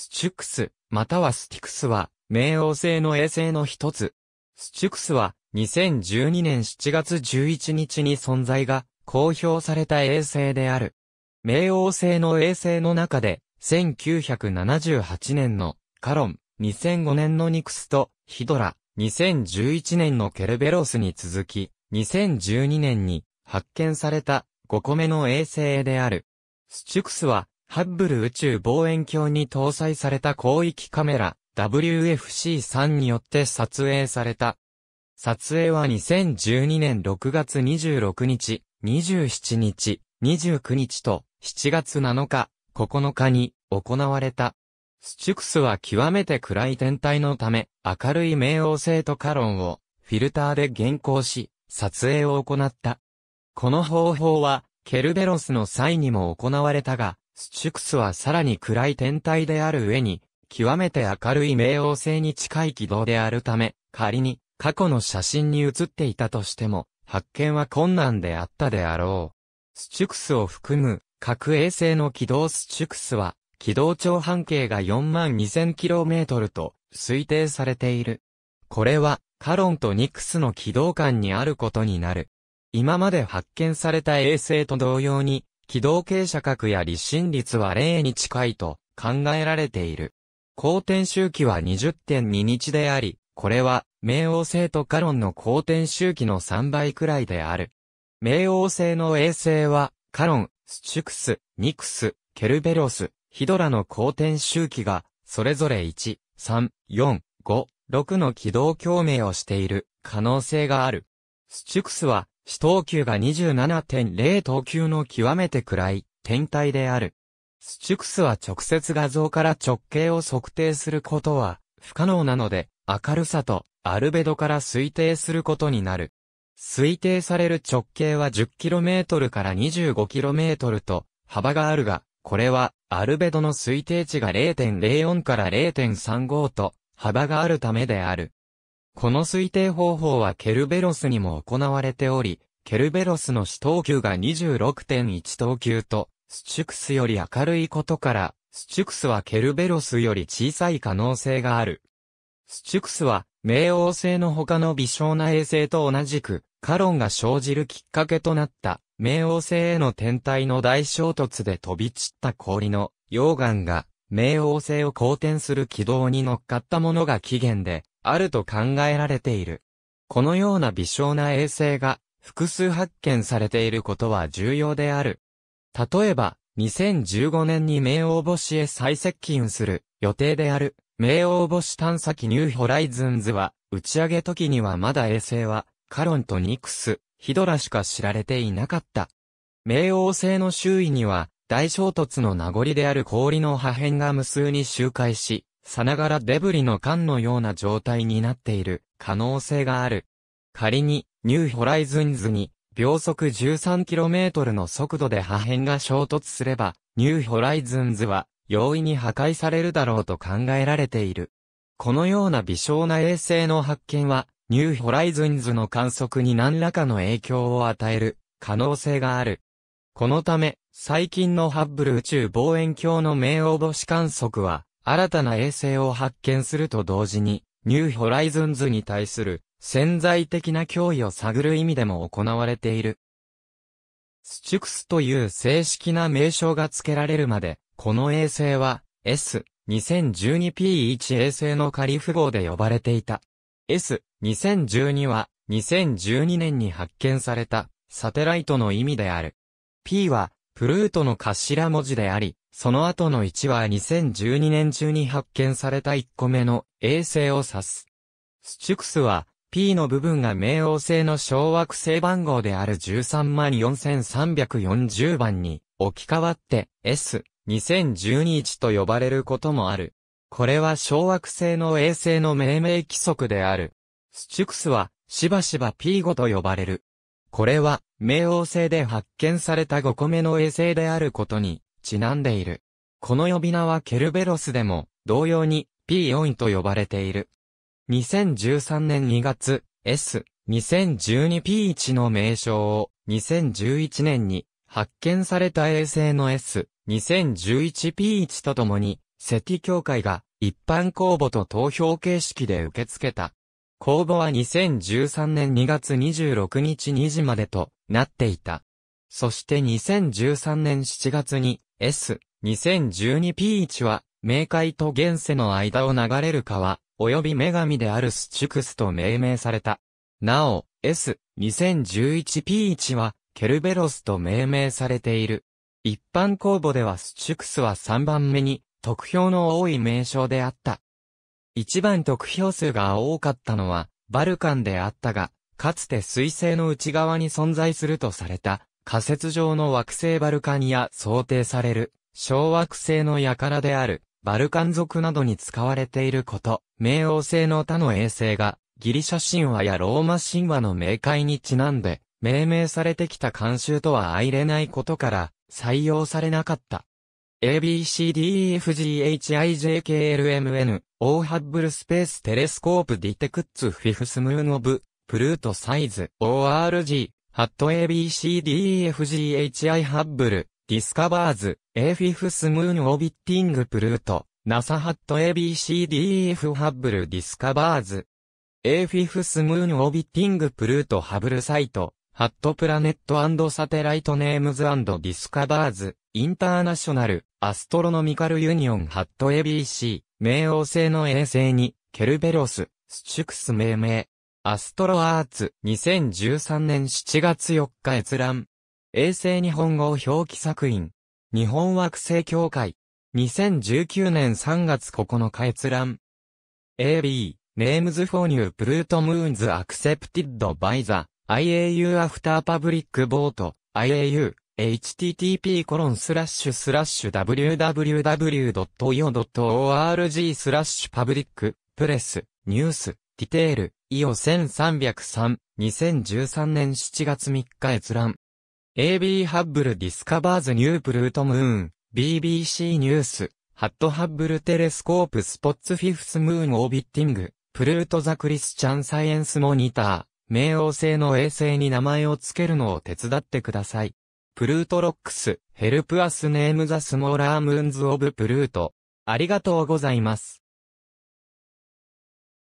スチュクス、またはスティクスは、冥王星の衛星の一つ。スチュクスは、2012年7月11日に存在が公表された衛星である。冥王星の衛星の中で、1978年のカロン、2005年のニクスとヒドラ、2011年のケルベロスに続き、2012年に発見された5個目の衛星である。スチュクスはハッブル宇宙望遠鏡に搭載された広域カメラ WFC3 によって撮影された。撮影は2012年6月26日、27日、29日と7月7日、9日に行われた。スチュクスは極めて暗い天体のため、明るい冥王星とカロンをフィルターで現行し、撮影を行った。この方法は、ケルベロスの際にも行われたが、スチュクスはさらに暗い天体である上に、極めて明るい冥王星に近い軌道であるため、仮に過去の写真に写っていたとしても、発見は困難であったであろう。スチュクスを含む各衛星の軌道スチュクスは、軌道長半径が 42,000km と推定されている。これは、カロンとニクスの軌道間にあることになる。今まで発見された衛星と同様に、軌道傾斜角や立心率は0に近いと考えられている。公転周期は20.2日であり、これは、冥王星とカロンの公転周期の3倍くらいである。冥王星の衛星は、カロン、スチュクス、ニクス、ケルベロス、ヒドラの公転周期が、それぞれ1、3、4、5、6の軌道共鳴をしている可能性がある。スチュクスは死等級が27.0等級の極めて暗い天体である。スチュクスは直接画像から直径を測定することは不可能なので、明るさとアルベドから推定することになる。推定される直径は 10km から 25km と幅があるが、これはアルベドの推定値が0.04から0.35と幅があるためである。この推定方法はケルベロスにも行われており、ケルベロスの死等級が26.1等級と、スチュクスより明るいことから、スチュクスはケルベロスより小さい可能性がある。スチュクスは、冥王星の他の微小な衛星と同じく、カロンが生じるきっかけとなった、冥王星への天体の大衝突で飛び散った氷の溶岩が、冥王星を公転する軌道に乗っかったものが起源で、あると考えられている。このような微小な衛星が複数発見されていることは重要である。例えば、2015年に冥王星へ最接近する予定である冥王星探査機ニューホライズンズは打ち上げ時にはまだ衛星はカロンとニクス、ヒドラしか知られていなかった。冥王星の周囲には大衝突の名残である氷の破片が無数に周回し、さながらデブリの缶のような状態になっている可能性がある。仮に、ニューホライズンズに、秒速 13km の速度で破片が衝突すれば、ニューホライズンズは容易に破壊されるだろうと考えられている。このような微小な衛星の発見は、ニューホライズンズの観測に何らかの影響を与える可能性がある。このため、最近のハッブル宇宙望遠鏡の名応星観測は、新たな衛星を発見すると同時に、ニューホライズンズに対する潜在的な脅威を探る意味でも行われている。スチュクスという正式な名称が付けられるまで、この衛星は S2012P1 衛星のカリフ号で呼ばれていた。S2012 は2012年に発見されたサテライトの意味である。P はプルートの頭文字であり、その後の1は2012年中に発見された1個目の衛星を指す。スチュクスは、P の部分が冥王星の小惑星番号である134,340番に置き換わって S2012-1 と呼ばれることもある。これは小惑星の衛星の命名規則である。スチュクスはしばしば P5 と呼ばれる。これは、冥王星で発見された5個目の衛星であることに、ちなんでいる。この呼び名はケルベロスでも、同様に、P4 と呼ばれている。2013年2月、S、2012P1 の名称を、2011年に、発見された衛星の S、2011P1 とともに、セティ協会が、一般公募と投票形式で受け付けた。公募は2013年2月26日2時までとなっていた。そして2013年7月に S、2012P1 は、冥界と現世の間を流れる川、及び女神であるスチュクスと命名された。なお、S、2011P1 は、ケルベロスと命名されている。一般公募ではスチュクスは3番目に、得票の多い名称であった。一番得票数が多かったのは、バルカンであったが、かつて彗星の内側に存在するとされた、仮説上の惑星バルカニや想定される、小惑星の輩である、バルカン族などに使われていること、冥王星の他の衛星が、ギリシャ神話やローマ神話の冥界にちなんで、命名されてきた慣習とは相れないことから、採用されなかった。ABCDEFGHIJKLMN、オーハッブルスペーステレスコープディテクッツフィフスムーンオブ、プルートサイズ、ORG、ハット ABCDEFGHI ハッブル、ディスカバーズ、A フィフスムーンオビッティングプルート、NASA ハット ABCDEF ハッブルディスカバーズ、A フィフスムーンオビッティングプルートハブルサイト、ハットプラネットサテライトネームズディスカバーズ、インターナショナル、アストロノミカルユニオンハット ABC、冥王星の衛星に、ケルベロス、スチュクス命名。アストロアーツ、2013年7月4日閲覧。衛星日本語表記作品。日本惑星協会。2019年3月9日閲覧。AB、ネームズフォーニュープルートムーンズアクセプティッドバイザ、IAU アフターパブリックボート、IAU http://www.io.org スラッシュパブリック、プレス、ニュース、ディテール、IO 1303、2013年7月3日閲覧。AB ハッブルディスカバーズニュープルートムーン、BBC ニュース、ハットハッブルテレスコープスポッツフィフスムーンオービッティング、プルートザクリスチャンサイエンスモニター、冥王星の衛星に名前を付けるのを手伝ってください。プルートロックス、ヘルプアスネームザスモーラームーンズオブプルート。ありがとうございます。